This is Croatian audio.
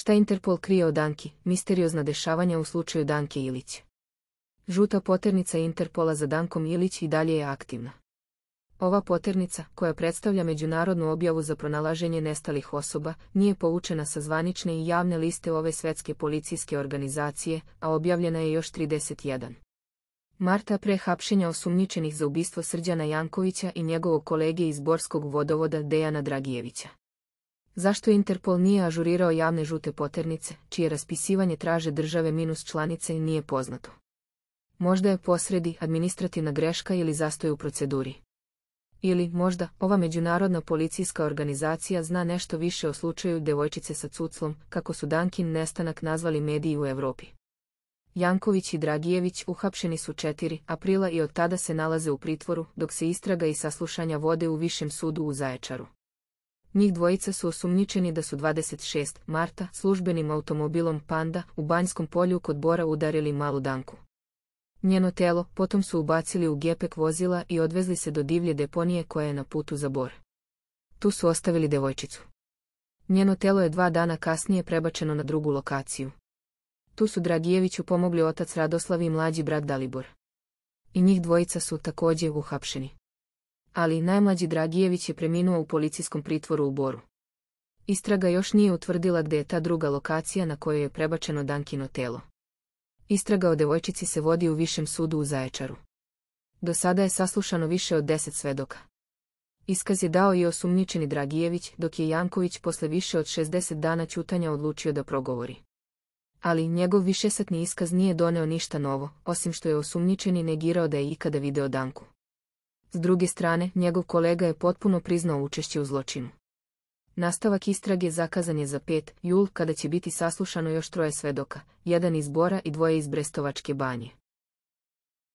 Šta Interpol krije o Danki, misteriozna dešavanja u slučaju Danke Ilić. Žuta poternica Interpola za Dankom Ilić i dalje je aktivna. Ova poternica, koja predstavlja međunarodnu objavu za pronalaženje nestalih osoba, nije poučena sa zvanične i javne liste ove svetske policijske organizacije, a objavljena je još 31. Marta pre hapšenja osumnjičenih za ubistvo Srđana Jankovića i njegovog kolege iz Borskog vodovoda Dejana Dragijevića. Zašto Interpol nije ažurirao javne žute poternice, čije raspisivanje traže države minus članice i nije poznato? Možda je posredi administrativna greška ili zastoj u proceduri. Ili, možda, ova međunarodna policijska organizacija zna nešto više o slučaju devojčice sa cuclom, kako su Dankin nestanak nazvali mediji u Europi. Janković i Dragijević uhapšeni su 4. aprila i od tada se nalaze u pritvoru, dok se istraga i saslušanja vode u Višem sudu u Zaječaru. Njih dvojica su osumnjičeni da su 26. marta službenim automobilom Panda u Banjskom polju kod Bora udarili malu danku. Njeno telo potom su ubacili u gepek vozila i odvezli se do divlje deponije koja je na putu za Bor. Tu su ostavili devojčicu. Njeno telo je dva dana kasnije prebačeno na drugu lokaciju. Tu su Dragijeviću pomogli otac Radoslavi i mlađi brat Dalibor. I njih dvojica su također uhapšeni ali najmlađi Dragijević je preminuo u policijskom pritvoru u Boru. Istraga još nije utvrdila gdje je ta druga lokacija na kojoj je prebačeno Dankino telo. Istraga o devojčici se vodi u Višem sudu u Zaječaru. Do sada je saslušano više od deset svedoka. Iskaz je dao i osumničeni Dragijević, dok je Janković posle više od 60 dana čutanja odlučio da progovori. Ali njegov višesatni iskaz nije doneo ništa novo, osim što je osumnjičeni negirao da je ikada video Danku. S druge strane, njegov kolega je potpuno priznao učešće u zločinu. Nastavak istrage zakazan je za 5. jul kada će biti saslušano još troje svedoka, jedan iz Bora i dvoje iz Brestovačke banje.